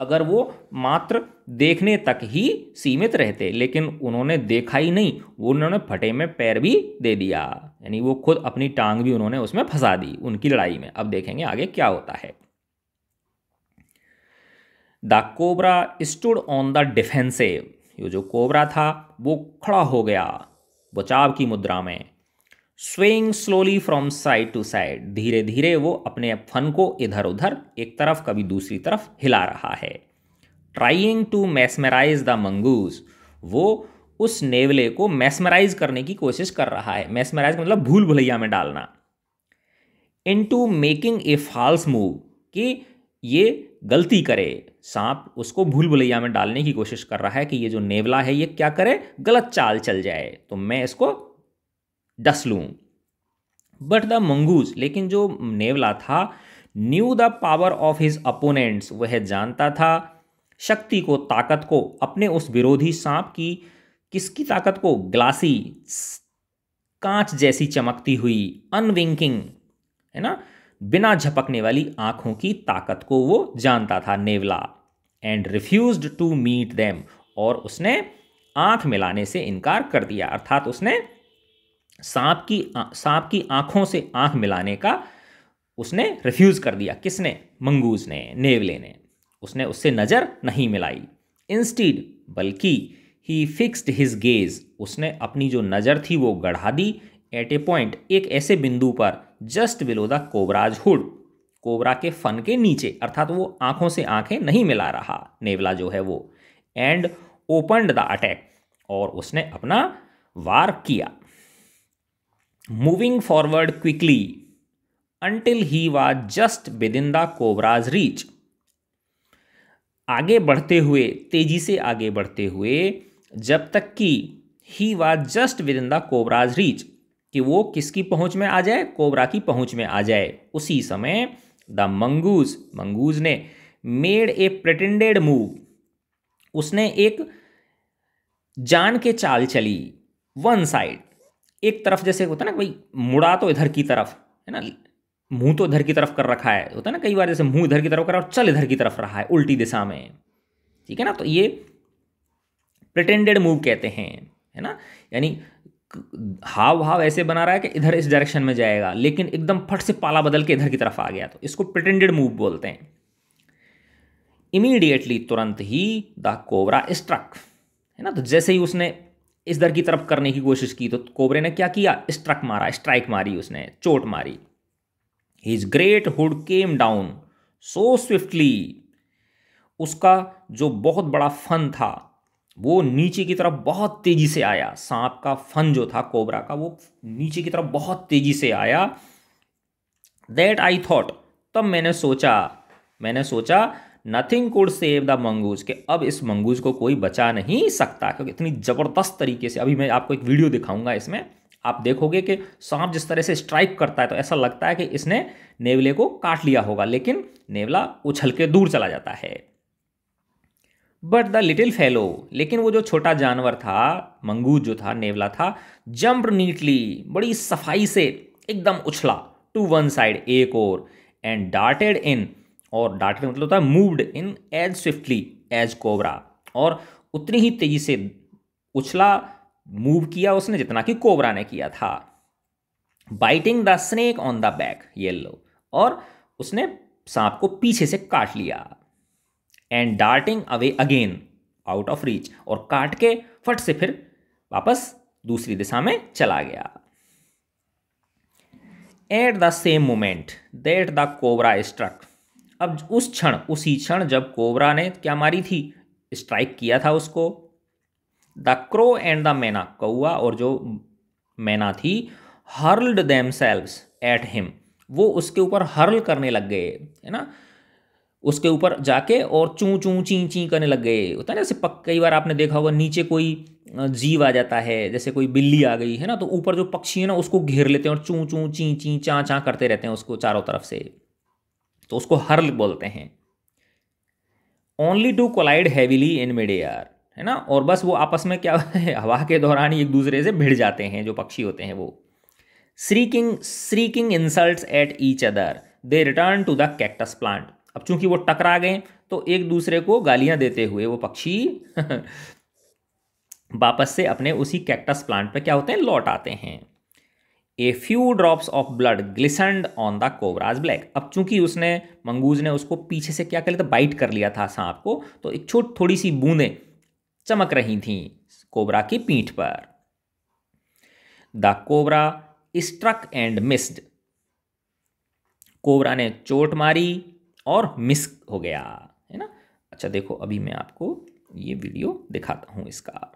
अगर वो मात्र देखने तक ही सीमित रहते लेकिन उन्होंने देखा ही नहीं वो उन्होंने फटे में पैर भी दे दिया यानी वो खुद अपनी टांग भी उन्होंने उसमें फंसा दी उनकी लड़ाई में अब देखेंगे आगे क्या होता है the cobra stood on the defensive ये जो कोबरा था वो खड़ा हो गया बचाव की मुद्रा में swing slowly from side to side धीरे धीरे वो अपने फन को इधर उधर एक तरफ कभी दूसरी तरफ हिला रहा है trying to mesmerise the mongoose वो उस नेवले को मैसमराइज करने की कोशिश कर रहा है मैसमराइज मतलब भूल भुलैया में डालना into making a false move कि ये गलती करे सांप उसको भूल भुलैया में डालने की कोशिश कर रहा है कि ये जो नेवला है ये क्या करे गलत चाल चल जाए तो मैं इसको डस लूँ बट द मंगूज लेकिन जो नेवला था knew the power of his opponents वह जानता था शक्ति को ताकत को अपने उस विरोधी सांप की किसकी ताकत को ग्लासी कांच जैसी चमकती हुई अनविंकिंग है ना बिना झपकने वाली आंखों की ताकत को वो जानता था नेवला and refuse to meet them और उसने आंख मिलाने से इनकार कर दिया अर्थात उसने सांप की सांप की आंखों से आंख मिलाने का उसने रिफ्यूज़ कर दिया किसने मंगूज ने नेवले ने उसने उससे नज़र नहीं मिलाई इंस्टीड बल्कि ही फिक्स्ड हिज गेज उसने अपनी जो नज़र थी वो गढ़ा दी एट ए पॉइंट एक ऐसे बिंदु पर just below the cobra's hood cobra के फन के नीचे अर्थात वो आंखों से आंखें नहीं मिला रहा नेवला जो है वो एंड ओपन द अटैक और उसने अपना वार किया forward quickly until he he just within the cobra's reach आगे बढ़ते हुए तेजी से आगे बढ़ते हुए जब तक कि he was just within the cobra's reach कि वो किसकी पहुंच में आ जाए कोबरा की पहुंच में आ जाए उसी समय द मंगूज मंगूज ने मेड ए प्रटेंडेड मूव उसने एक जान के चाल चली वन साइड एक तरफ जैसे होता है ना भाई मुड़ा तो इधर की तरफ है ना मुंह तो इधर की तरफ कर रखा है होता है ना कई बार जैसे मुंह इधर की तरफ कर रहा है और चल इधर की तरफ रहा है उल्टी दिशा में ठीक है ना तो ये प्रिटेंडेड मूव कहते हैं है ना यानी हाव भाव ऐसे बना रहा है कि इधर इस डायरेक्शन में जाएगा लेकिन एकदम फट से पाला बदल के इधर की तरफ आ गया तो इसको प्रिटेंडेड मूव बोलते हैं इमीडिएटली तुरंत ही द कोबरा स्ट्रक है ना तो जैसे ही उसने इस दर की तरफ करने की कोशिश की तो कोबरे ने क्या किया स्ट्रक मारा स्ट्राइक मारी उसने चोट मारी his great hood came down so swiftly उसका जो बहुत बड़ा फन था वो नीचे की तरफ बहुत तेज़ी से आया सांप का फन जो था कोबरा का वो नीचे की तरफ बहुत तेज़ी से आया दैट आई थॉट तब मैंने सोचा मैंने सोचा nothing could save the mongoose के अब इस मंगूज को कोई बचा नहीं सकता क्योंकि इतनी ज़बरदस्त तरीके से अभी मैं आपको एक वीडियो दिखाऊंगा इसमें आप देखोगे कि सांप जिस तरह से स्ट्राइक करता है तो ऐसा लगता है कि इसने नेवले को काट लिया होगा लेकिन नेवला उछल के दूर चला जाता है बट द लिटिल फेलो लेकिन वो जो छोटा जानवर था मंगूज जो था नेवला था जम्प नीटली बड़ी सफाई से एकदम उछला टू वन साइड एक और एंड डार्टेड इन और डार्ट का मतलब होता है moved in as swiftly as cobra और उतनी ही तेजी से उछला मूव किया उसने जितना कि कोबरा ने किया था biting the snake on the back yellow और उसने सांप को पीछे से काट लिया and darting away again out of reach और काट के फट से फिर वापस दूसरी दिशा में चला गया at the same moment that the cobra struck अब उस क्षण उसी क्षण जब कोबरा ने क्या मारी थी स्ट्राइक किया था उसको द क्रो एंड द मैना कौआ और जो मैना थी hurled themselves at him वो उसके ऊपर हर्ल करने लग गए है ना उसके ऊपर जाके और चू चू ची ची करने लग गए होता है ना जैसे पक कई बार आपने देखा होगा नीचे कोई जीव आ जाता है जैसे कोई बिल्ली आ गई है ना तो ऊपर जो पक्षी है ना उसको घेर लेते हैं और चू चू ची ची चाँ चाँ करते रहते हैं उसको चारों तरफ से तो उसको हर्ल बोलते हैं only to collide heavily in mid air है ना और बस वो आपस में क्या हवा के दौरान ही एक दूसरे से भिड़ जाते हैं जो पक्षी होते हैं वो shrieking shrieking insult at each other they return to the cactus plant अब चूंकि वो टकरा गए तो एक दूसरे को गालियां देते हुए वो पक्षी वापस से अपने उसी कैक्टस प्लांट पर क्या होते हैं लौट आते हैं a few drops of blood glistened on the cobra's black अब चूंकि उसने मंगूज ने उसको पीछे से क्या कर लिया था बाइट कर लिया था सांप को तो एक छोट थोड़ी सी बूंदें चमक रही थी कोबरा की पीठ पर the cobra struck and missed cobra ने चोट मारी और मिस हो गया है ना अच्छा देखो अभी मैं आपको ये वीडियो दिखाता हूं इसका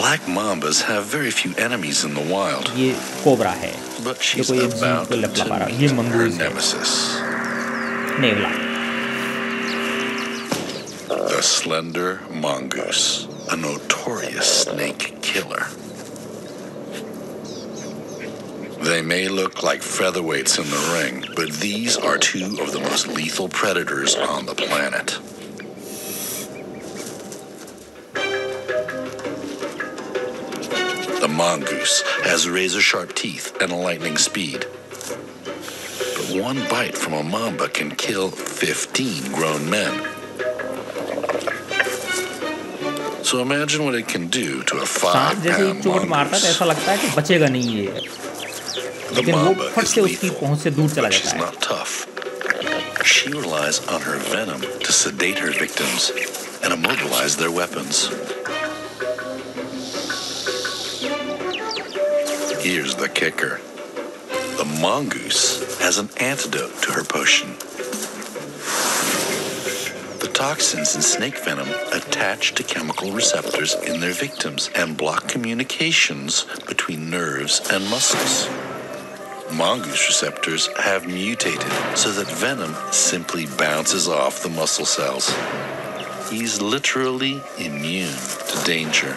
black mambas have very few enemies in the wild. ये कोबरा है but she's देखो ये जीव को लपला है nemesis. नेवला The slender mongoose, a notorious snake killer. They may look like featherweights in the ring, but these are two of the most lethal predators on the planet. mongoose has razor sharp teeth and a lightning speed. But one bite from a mamba can kill 15 grown men. So imagine what it can do to a five pound mongoose. she's not tough. She relies on her venom to sedate her victims and immobilize their weapons. Here's the kicker the mongoose has an antidote to her potion. The toxins in snake venom attach to chemical receptors in their victims and block communications between nerves and muscles. Mongoose receptors have mutated so that venom simply bounces off the muscle cells. He's literally immune to danger.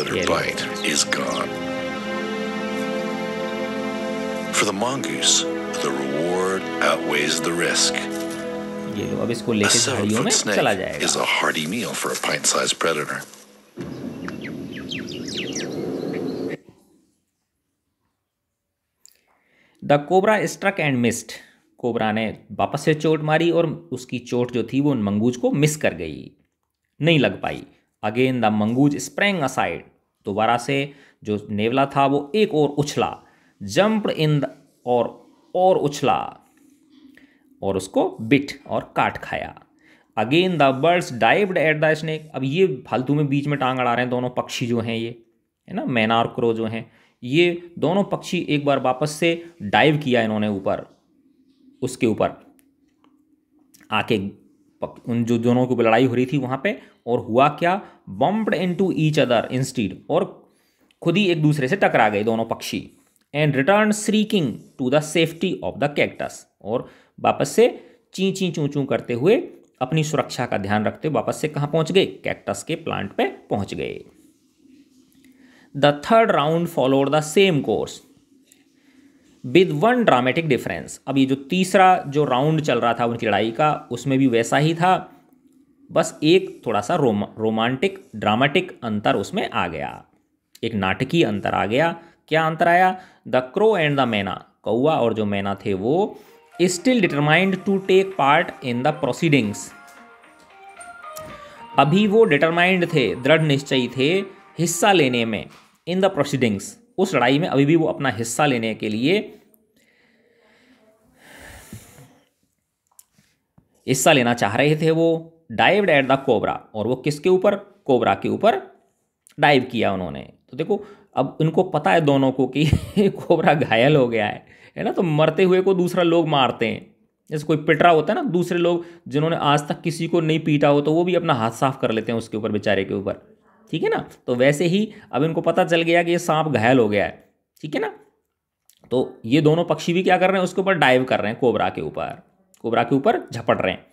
that her bite is gone. For the mongoose, the reward outweighs the risk. ये लो अब इसको लेके झाड़ियों में चला जाएगा. Is a hearty meal for a pint-sized predator. The cobra struck and missed cobra ने वापस से चोट मारी और उसकी चोट जो थी वो मंगूज को मिस कर गई नहीं लग पाई again the mongoose sprang aside दोबारा से जो नेवला था वो एक और उछला जंप इन द और और उछला और उसको बिट और काट खाया again the birds dived at the snake अब ये फालतू में बीच में टांग अड़ा रहे हैं दोनों पक्षी जो हैं ये है ना मैना और क्रो जो हैं ये दोनों पक्षी एक बार वापस से डाइव किया इन्होंने ऊपर उसके ऊपर आके उन जो दोनों की लड़ाई हो रही थी वहाँ पे और हुआ क्या bumped into each other instead और खुद ही एक दूसरे से टकरा गए दोनों पक्षी and return shrieking to the safety of the cactus और वापस से ची ची चू चू करते हुए अपनी सुरक्षा का ध्यान रखते हुए वापस से कहाँ पहुँच गए कैक्टस के प्लांट पे पहुँच गए the third round followed the same course with one dramatic difference अब ये जो तीसरा जो राउंड चल रहा था उनकी लड़ाई का उसमें भी वैसा ही था बस एक थोड़ा सा रोम रोमांटिक ड्रामेटिक अंतर उसमें आ गया एक नाटकीय अंतर आ गया क्या अंतर आया द क्रो एंड द मैना कौआ और जो मैना थे वो still determined to take part in the proceedings अभी वो डिटरमाइंड थे दृढ़ निश्चयी थे हिस्सा लेने में इन द प्रोसीडिंग्स उस लड़ाई में अभी भी वो अपना हिस्सा लेने के लिए हिस्सा लेना चाह रहे थे वो डाइव्ड एट द कोबरा और वो किसके ऊपर कोबरा के ऊपर डाइव किया उन्होंने तो देखो अब उनको पता है दोनों को कि कोबरा घायल हो गया है है ना तो मरते हुए को दूसरा लोग मारते हैं जैसे कोई पिटरा होता है ना दूसरे लोग जिन्होंने आज तक किसी को नहीं पीटा हो तो वो भी अपना हाथ साफ कर लेते हैं उसके ऊपर बेचारे के ऊपर ठीक है ना तो वैसे ही अब इनको पता चल गया कि ये सांप घायल हो गया है ठीक है ना तो ये दोनों पक्षी भी क्या कर रहे हैं उसके ऊपर डाइव कर रहे हैं कोबरा के ऊपर कोबरा के ऊपर झपट रहे हैं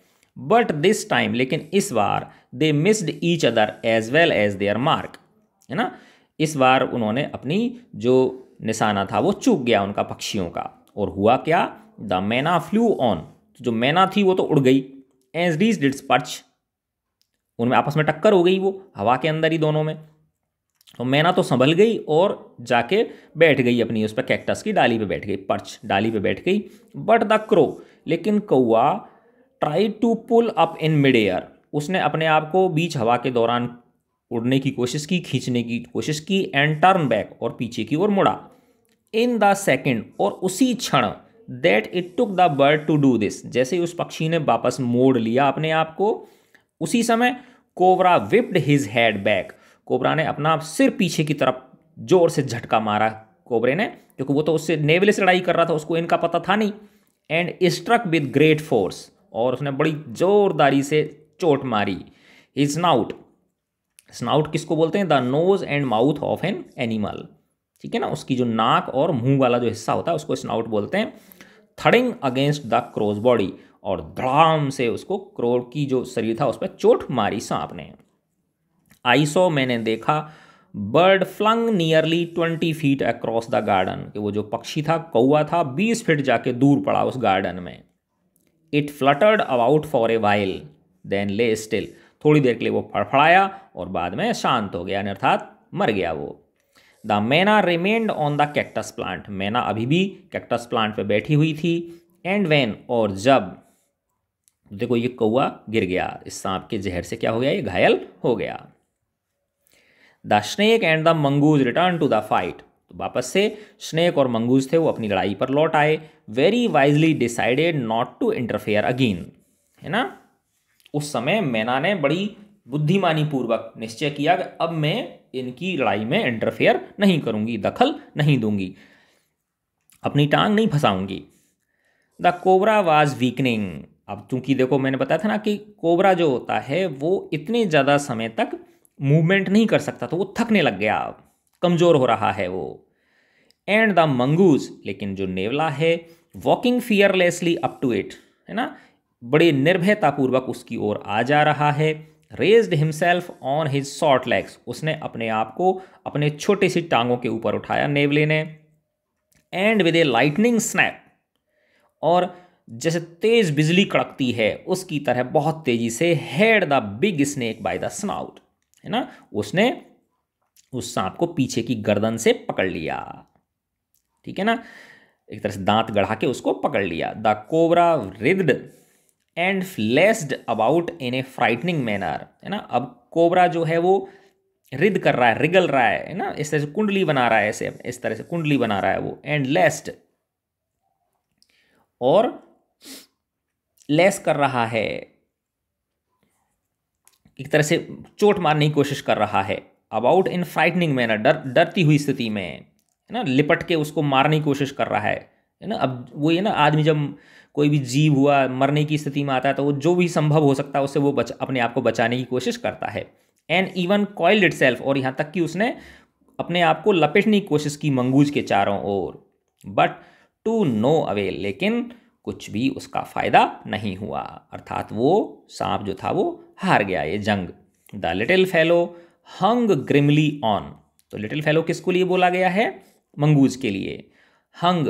बट दिस टाइम लेकिन इस बार they missed each other as well as their mark है ना इस बार उन्होंने अपनी जो निशाना था वो चूक गया उनका पक्षियों का और हुआ क्या द मैना फ्लू ऑन तो जो मैना थी वो तो उड़ गई एज डीज डिट्स पर्च उनमें आपस में टक्कर हो गई वो हवा के अंदर ही दोनों में तो मैना तो संभल गई और जाके बैठ गई अपनी उस पर कैक्टस की डाली पे बैठ गई पर्च डाली पे बैठ गई बट द क्रो लेकिन कौआ try to pull up in mid air उसने अपने आप को बीच हवा के दौरान उड़ने की कोशिश की खींचने की कोशिश की एंड टर्न बैक और पीछे की ओर मुड़ा इन द सेकेंड और उसी क्षण that it took the bird to do this जैसे उस पक्षी ने वापस मोड़ लिया अपने आप को उसी समय cobra whipped his head back cobra ने अपना सिर पीछे की तरफ जोर से झटका मारा कोबरे ने क्योंकि वो तो उससे नेवले से लड़ाई कर रहा था उसको इनका पता था नहीं and struck with great force और उसने बड़ी जोरदारी से चोट मारी ही स्नाउट स्नाउट किसको बोलते हैं the nose and mouth of an animal ठीक है ना उसकी जो नाक और मुंह वाला जो हिस्सा होता है उसको स्नाउट बोलते हैं thudding against the crow's body और धड़ाम से उसको क्रोर की जो शरीर था उस पर चोट मारी सांप ने आई सो मैंने देखा bird flung nearly twenty feet across the garden कि वो जो पक्षी था कौआ था बीस फीट जाके दूर पड़ा उस गार्डन में it fluttered about for a while then lay still थोड़ी देर के लिए वो फड़फड़ाया और बाद में शांत हो गया अर्थात मर गया वो the myna remained on the cactus plant मैना अभी भी कैक्टस प्लांट पर बैठी हुई थी एंड वेन और जब देखो ये कौआ गिर गया इस सांप के जहर से क्या हो गया ये घायल हो गया the snake and the mongoose return to the fight तो वापस से स्नेक और मंगूज थे वो अपनी लड़ाई पर लौट आए very wisely decided not to interfere again है ना उस समय मैना ने बड़ी बुद्धिमानी पूर्वक निश्चय किया कि अब मैं इनकी लड़ाई में इंटरफेयर नहीं करूंगी दखल नहीं दूंगी अपनी टांग नहीं फंसाऊंगी द कोबरा वाज वीकनिंग अब चूंकि देखो मैंने बताया था ना कि कोबरा जो होता है वो इतने ज़्यादा समय तक मूवमेंट नहीं कर सकता तो वो थकने लग गया कमज़ोर हो रहा है वो एंड द मंगूज लेकिन जो नेवला है walking fearlessly up to it है ना बड़े निर्भयतापूर्वक उसकी ओर आ जा रहा है raised himself on his short legs उसने अपने आप को अपने छोटे सी टांगों के ऊपर उठाया नेवले ने and with a lightning snap और जैसे तेज बिजली कड़कती है उसकी तरह बहुत तेजी से head the big snake by the snout है ना उसने उस सांप को पीछे की गर्दन से पकड़ लिया ठीक है ना एक तरह से दांत गढ़ा के उसको पकड़ लिया the cobra writhed and flailed about in a frightening manner है ना अब कोबरा जो है वो रिद कर रहा है रिगल रहा है ना इस तरह से कुंडली बना रहा है ऐसे इस तरह से कुंडली बना रहा है वो एंड लेस्ट और लेस कर रहा है एक तरह से चोट मारने की कोशिश कर रहा है अबाउट इन फ्राइटनिंग मैनर डर डरती हुई स्थिति में है ना लिपट के उसको मारने की कोशिश कर रहा है है ना अब वो ये ना आदमी जब कोई भी जीव हुआ मरने की स्थिति में आता है तो वो जो भी संभव हो सकता है उससे वो बच अपने आप को बचाने की कोशिश करता है and even coiled itself और यहाँ तक कि उसने अपने आप को लपेटने की कोशिश की मंगूज के चारों ओर बट टू नो अवेल लेकिन कुछ भी उसका फ़ायदा नहीं हुआ अर्थात वो सांप जो था वो हार गया ये जंग the little fellow hung grimly on तो लिटिल फेलो किसको लिए बोला गया है मंगूज के लिए हंग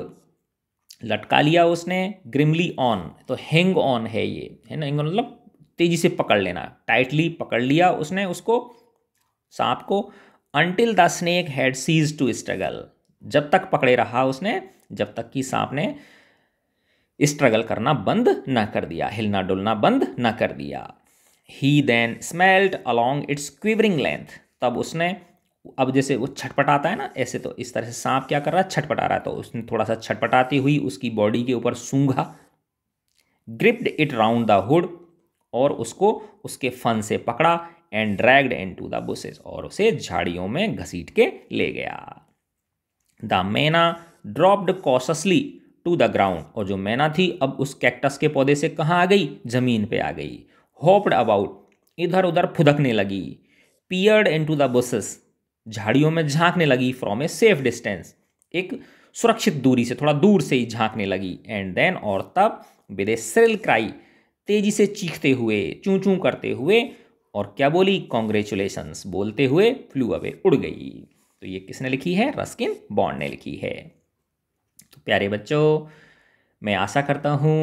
लटका लिया उसने ग्रिमली ऑन तो हैंग ऑन है ये है ना हिंग मतलब तेजी से पकड़ लेना टाइटली पकड़ लिया उसने उसको सांप को until the snake had ceased to struggle जब तक पकड़े रहा उसने जब तक कि सांप ने स्ट्रगल करना बंद ना कर दिया हिलना डुलना बंद ना कर दिया he then smelt along its quivering length तब उसने अब जैसे वो छटपटाता है ना ऐसे तो इस तरह से सांप क्या कर रहा है छटपटा रहा है तो उसने थोड़ा सा छटपटाती हुई उसकी बॉडी के ऊपर सूंघा gripped it round the hood और उसको उसके फन से पकड़ा and dragged into the bushes और उसे झाड़ियों में घसीट के ले गया the myna dropped cautiously to the ground और जो मैना थी अब उस कैक्टस के पौधे से कहाँ आ गई जमीन पे आ गई होप्ड अबाउट इधर उधर फुदकने लगी peered into the bushes झाड़ियों में झांकने लगी फ्रॉम ए सेफ डिस्टेंस एक सुरक्षित दूरी से थोड़ा दूर से ही झांकने लगी एंड देन और तब विद ए सिल क्राई तेजी से चीखते हुए चू चू करते हुए और क्या बोली कॉन्ग्रेचुलेशंस बोलते हुए फ्लू अवे उड़ गई तो ये किसने लिखी है रस्किन बॉन्ड ने लिखी है प्यारे बच्चों मैं आशा करता हूँ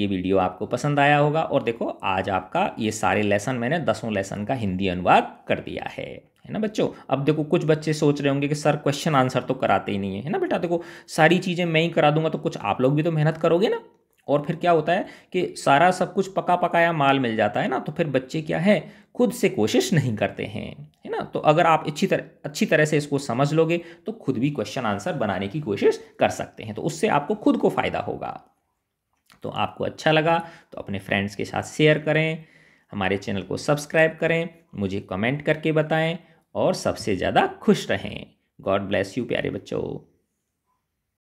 ये वीडियो आपको पसंद आया होगा और देखो आज आपका ये सारे लेसन मैंने दसों लेसन का हिंदी अनुवाद कर दिया है है ना बच्चों अब देखो कुछ बच्चे सोच रहे होंगे कि सर क्वेश्चन आंसर तो कराते ही नहीं है है ना बेटा देखो सारी चीज़ें मैं ही करा दूंगा तो कुछ आप लोग भी तो मेहनत करोगे ना और फिर क्या होता है कि सारा सब कुछ पका पकाया माल मिल जाता है ना तो फिर बच्चे क्या है खुद से कोशिश नहीं करते हैं है ना तो अगर आप अच्छी तरह अच्छी तरह से इसको समझ लोगे तो खुद भी क्वेश्चन आंसर बनाने की कोशिश कर सकते हैं तो उससे आपको खुद को फ़ायदा होगा तो आपको अच्छा लगा तो अपने फ्रेंड्स के साथ शेयर करें हमारे चैनल को सब्सक्राइब करें मुझे कमेंट करके बताएं और सबसे ज़्यादा खुश रहें गॉड ब्लेस यू प्यारे बच्चों